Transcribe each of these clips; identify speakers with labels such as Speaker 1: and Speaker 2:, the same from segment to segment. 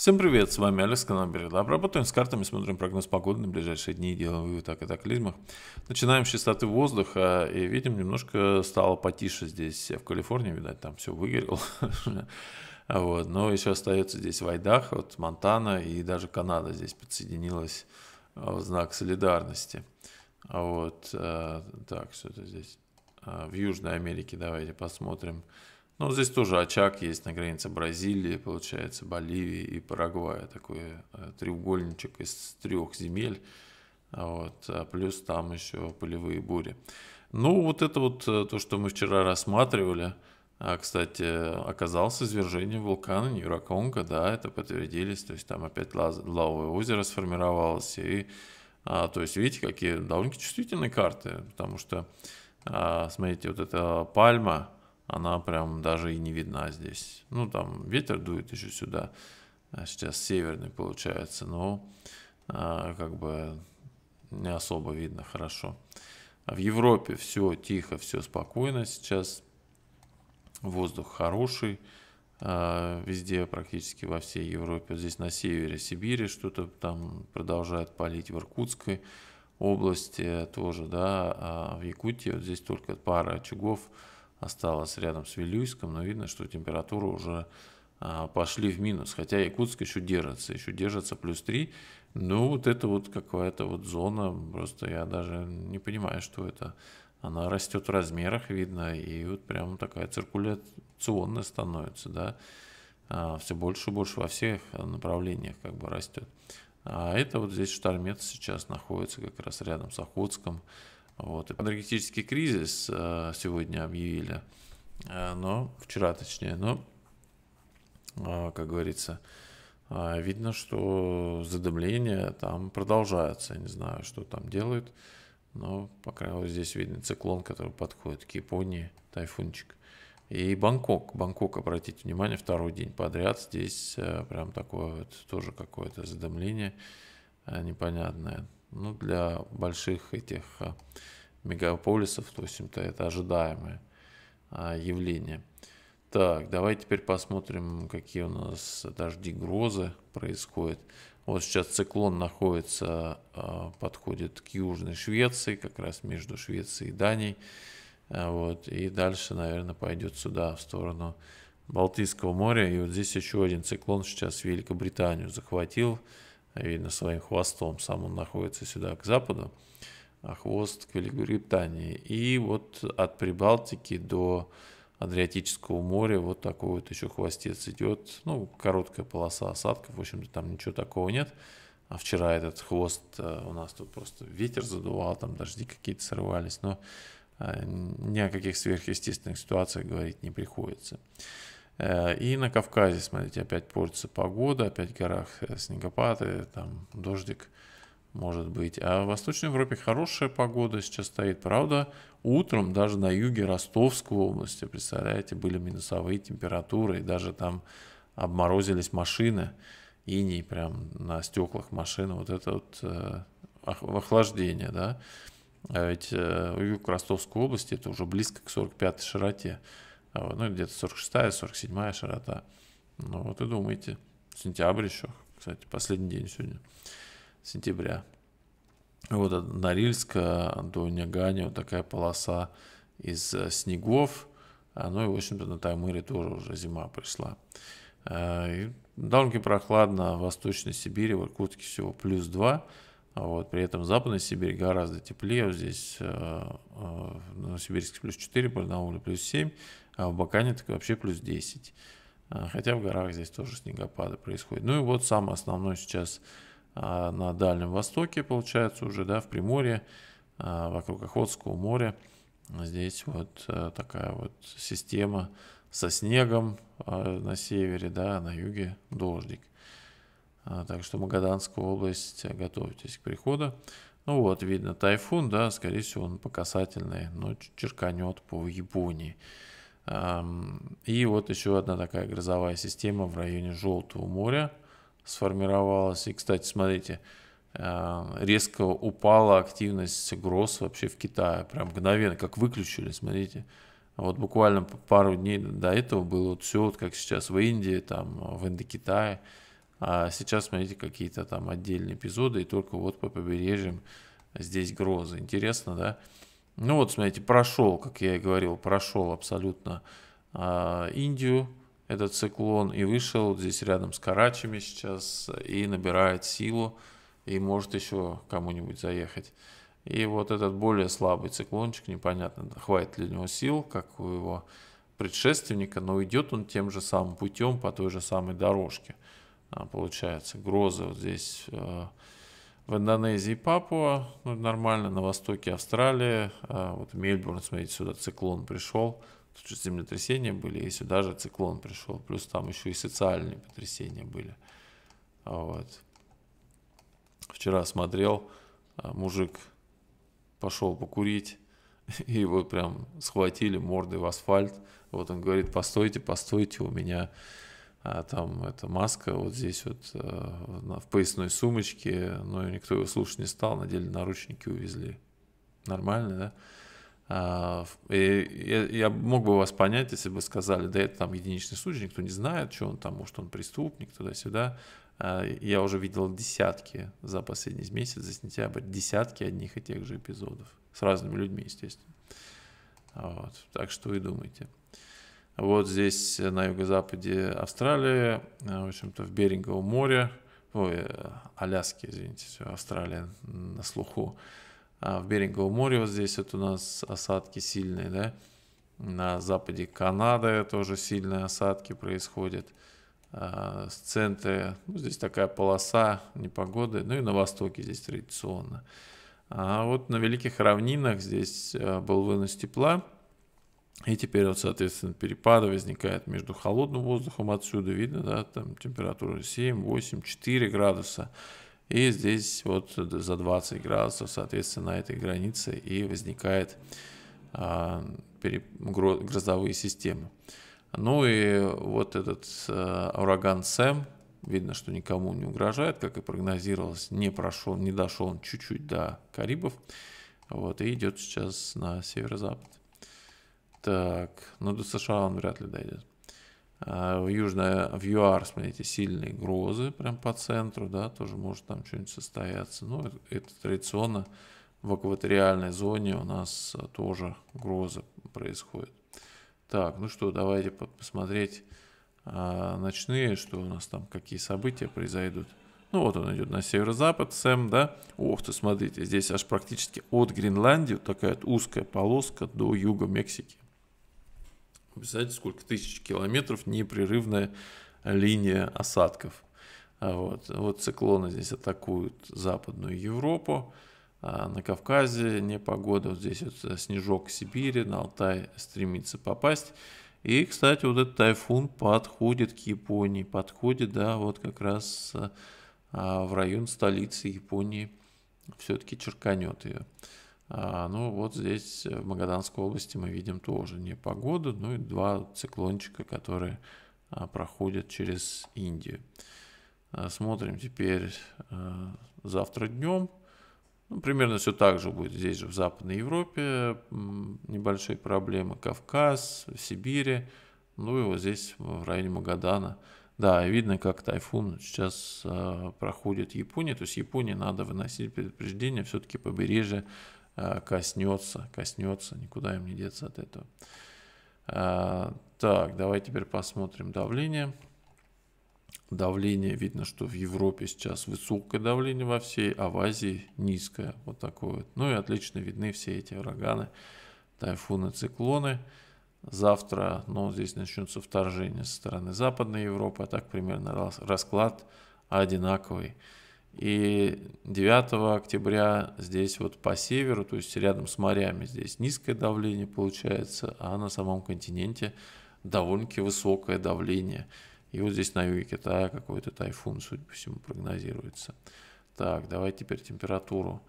Speaker 1: Всем привет, с вами Алекс, канал Бередлаб. Работаем с картами, смотрим прогноз погоды на ближайшие дни, делаем вывод о катаклизмах. Начинаем с чистоты воздуха э, и видим, немножко стало потише здесь, э, в Калифорнии, видать, там все выгорело. Вот. Но еще остается здесь в Айдах, вот Монтана и даже Канада здесь подсоединилась э, в знак солидарности. Вот. Так, что это здесь. В Южной Америке давайте посмотрим. Ну, здесь тоже очаг есть на границе Бразилии, получается, Боливии и Парагвая. Такой э, треугольничек из трех земель. Вот, а плюс там еще полевые бури. Ну, вот это вот э, то, что мы вчера рассматривали. А, кстати, оказалось извержение вулкана Нью-Раконга, да, это подтвердились, то есть там опять лавовое озеро сформировалось, и, а, то есть видите, какие довольно чувствительные карты, потому что, а, смотрите, вот эта пальма, она прям даже и не видна здесь. Ну, там ветер дует еще сюда, а сейчас северный получается, но а, как бы не особо видно хорошо. А в Европе все тихо, все спокойно сейчас, воздух хороший, а, везде практически во всей Европе. Здесь на севере Сибири что-то там продолжает палить в Иркутской области тоже, да, а в Якутии вот здесь только пара очагов, осталось рядом с Вилюйском, но видно, что температура уже а, пошли в минус, хотя Якутск еще держится, еще держится плюс 3, но ну, вот это вот какая-то вот зона, просто я даже не понимаю, что это. Она растет в размерах, видно, и вот прям такая циркуляционная становится, да, а, все больше и больше во всех направлениях как бы растет. А это вот здесь Штармет сейчас находится как раз рядом с Охотском, вот. Энергетический кризис э, сегодня объявили, э, но вчера точнее, но, э, как говорится, видно, что задымление там продолжается. не знаю, что там делают, но, по крайней мере, здесь видно циклон, который подходит к Японии, тайфунчик. И Бангкок. Бангкок, обратите внимание, второй день подряд. Здесь прям такое вот тоже какое-то задымление непонятное. Ну, для больших этих мегаполисов, то есть это, это ожидаемое а, явление. Так, давайте теперь посмотрим, какие у нас дожди, грозы происходят. Вот сейчас циклон находится, а, подходит к Южной Швеции, как раз между Швецией и Данией. А, вот, и дальше, наверное, пойдет сюда, в сторону Балтийского моря. И вот здесь еще один циклон сейчас Великобританию захватил. Видно, своим хвостом сам он находится сюда, к западу. А хвост к Великобритании. И вот от Прибалтики до Адриатического моря вот такой вот еще хвостец идет. Ну, короткая полоса осадков, в общем-то там ничего такого нет. А вчера этот хвост э, у нас тут просто ветер задувал, там дожди какие-то срывались, но э, ни о каких сверхъестественных ситуациях говорить не приходится. Э, и на Кавказе, смотрите, опять портится погода, опять в горах снегопады, там дождик может быть. А в Восточной Европе хорошая погода сейчас стоит. Правда, утром даже на юге Ростовской области, представляете, были минусовые температуры, и даже там обморозились машины, иней прям на стеклах машины. Вот это вот э, охлаждение, да. А ведь э, юг Ростовской области это уже близко к 45 широте. А ну, где-то 46-я, 47-я широта. Ну, вот и думаете. Сентябрь еще, кстати, последний день сегодня сентября. Вот от Норильска до Нягани вот такая полоса из э, снегов. А, ну и, в общем-то, на Таймыре тоже уже зима пришла. А, и довольно прохладно в Восточной Сибири, в Иркутске всего плюс 2. А вот, при этом западной Сибирь гораздо теплее. Вот здесь э, э, Новосибирск плюс 4, Барнауле плюс 7, а в Бакане так вообще плюс 10. Хотя в горах здесь тоже снегопады происходят. Ну и вот самое основное сейчас а, на Дальнем Востоке, получается, уже, да, в Приморье, а, вокруг Охотского моря. Здесь вот э, такая вот система со снегом а, на севере, да, на юге дождик. Так что Магаданская область, готовьтесь к приходу. Ну вот, видно тайфун, да, скорее всего он по касательной, но черканет по Японии. И вот еще одна такая грозовая система в районе Желтого моря – сформировалась. И, кстати, смотрите, э, резко упала активность гроз вообще в Китае. Прям мгновенно, как выключили, смотрите. Вот буквально пару дней до этого было вот все, вот как сейчас в Индии, там, в Индокитае. А сейчас, смотрите, какие-то там отдельные эпизоды, и только вот по побережьям здесь грозы. Интересно, да? Ну вот, смотрите, прошел, как я и говорил, прошел абсолютно а, Индию, этот циклон и вышел здесь рядом с Карачами сейчас и набирает силу и может еще кому-нибудь заехать. И вот этот более слабый циклончик, непонятно, хватит ли у него сил, как у его предшественника, но идет он тем же самым путем по той же самой дорожке. А, получается, грозы вот здесь э, в Индонезии Папуа, ну, нормально, на востоке Австралии, а вот Мельбурн, смотрите, сюда циклон пришел, тут же землетрясения были, и сюда же циклон пришел, плюс там еще и социальные потрясения были. А вот. Вчера смотрел, а, мужик пошел покурить, и его прям схватили мордой в асфальт. Вот он говорит, постойте, постойте, у меня а там эта маска вот здесь вот э, в поясной сумочке, но никто его слушать не стал, надели наручники, увезли. Нормально, да? А, и я, мог бы вас понять, если бы сказали, да это там единичный случай, никто не знает, что он там, может он преступник, туда-сюда. А, я уже видел десятки за последний месяц, за сентябрь, десятки одних и тех же эпизодов с разными людьми, естественно. Вот. Так что вы думаете. Вот здесь э, на юго-западе Австралии, э, в общем-то, в Беринговом море, ой, э, Аляски, извините, все, Австралия на слуху. А в Беринговом море вот здесь вот у нас осадки сильные, да. На западе Канады тоже сильные осадки происходят. А с центра, ну, здесь такая полоса непогоды, ну и на востоке здесь традиционно. А вот на Великих Равнинах здесь был вынос тепла – и теперь вот, соответственно, перепады возникают между холодным воздухом, отсюда видно, да, там температура 7, 8, 4 градуса. И здесь вот за 20 градусов, соответственно, на этой границе и возникает а, пере, грозовые системы. Ну и вот этот а, ураган Сэм, видно, что никому не угрожает, как и прогнозировалось, не прошел, не дошел он чуть-чуть до Карибов. Вот, и идет сейчас на северо-запад. Так, ну до США он вряд ли дойдет. А, в Южной, в ЮАР, смотрите, сильные грозы прям по центру, да, тоже может там что-нибудь состояться. Ну, это, традиционно в экваториальной зоне у нас а, тоже грозы происходят. Так, ну что, давайте посмотреть а, ночные, что у нас там, какие события произойдут. Ну вот он идет на северо-запад, Сэм, да? Ох ты, смотрите, здесь аж практически от Гренландии такая вот узкая полоска до юга Мексики. Представляете, сколько тысяч километров непрерывная линия осадков. А вот, вот циклоны здесь атакуют Западную Европу, а на Кавказе непогода, вот здесь вот э, снежок Сибири, на Алтай стремится попасть. И, кстати, вот этот тайфун подходит к Японии, подходит, да, вот как раз э, а, в район столицы Японии все-таки черканет ее. А, ну вот здесь э, в Магаданской области мы видим тоже не погоду, ну и два циклончика, которые а, проходят через Индию. А, смотрим теперь завтра днем. Ну, примерно все так же будет здесь же в Западной Европе. Небольшие проблемы Кавказ, в Сибири. Ну и вот здесь в районе Магадана. Да, видно, как тайфун сейчас проходит Японии, То есть Японии надо выносить предупреждение все-таки побережье а, коснется, коснется, никуда им не деться от этого. А, так, давай теперь посмотрим давление. Давление, видно, что в Европе сейчас высокое давление во всей, а в Азии низкое, вот такое вот. Ну и отлично видны все эти ураганы, тайфуны, циклоны. Завтра, ну, здесь начнется вторжение со стороны Западной Европы, а так примерно расклад одинаковый. И 9 октября здесь вот по северу, то есть рядом с морями, здесь низкое давление получается, а на самом континенте довольно-таки высокое давление. И вот здесь на юге Китая какой-то тайфун, судя по всему, прогнозируется. Так, давайте теперь температуру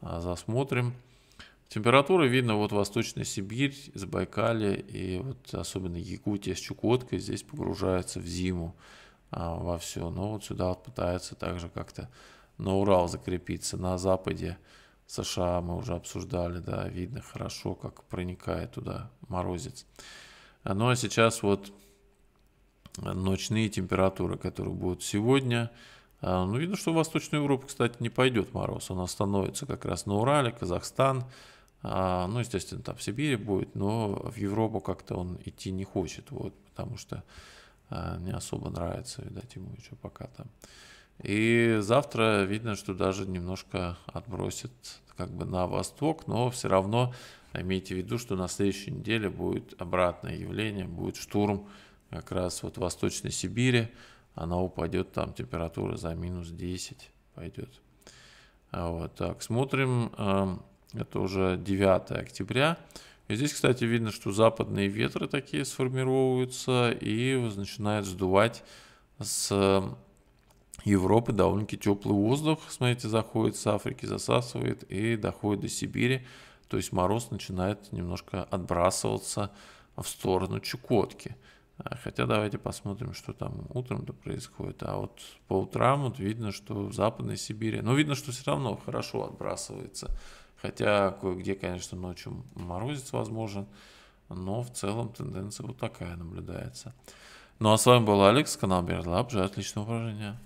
Speaker 1: а, засмотрим. Температура видно вот Восточная Сибирь, Забайкалье и вот особенно Якутия с Чукоткой здесь погружается в зиму. А, во все, Но вот сюда вот пытаются также как-то на Урал закрепиться. На западе США мы уже обсуждали, да, видно хорошо, как проникает туда морозец. А, ну а сейчас вот ночные температуры, которые будут сегодня. А, ну, видно, что в Восточную Европу, кстати, не пойдет мороз. Он остановится как раз на Урале, Казахстан. Ну, естественно, там в Сибири будет, но в Европу как-то он идти не хочет. Вот, потому что а, не особо нравится, видать, ему еще пока там. И завтра видно, что даже немножко отбросит как бы на восток, но все равно имейте в виду, что на следующей неделе будет обратное явление, будет штурм как раз вот в Восточной Сибири, она упадет, там температура за минус 10 пойдет. Вот так, смотрим, эм, это уже 9 октября. И здесь, кстати, видно, что западные ветры такие сформировываются и начинают сдувать с э, Европы довольно-таки теплый воздух. Смотрите, заходит с Африки, засасывает и доходит до Сибири. То есть мороз начинает немножко отбрасываться в сторону Чукотки. Э, хотя давайте посмотрим, что там утром-то происходит. А вот по утрам вот видно, что в Западной Сибири... Но ну, видно, что все равно хорошо отбрасывается Хотя кое-где, конечно, ночью морозец возможен, но в целом тенденция вот такая наблюдается. Ну а с вами был Алекс, канал Мир Лаб. Желаю отличного упражнения.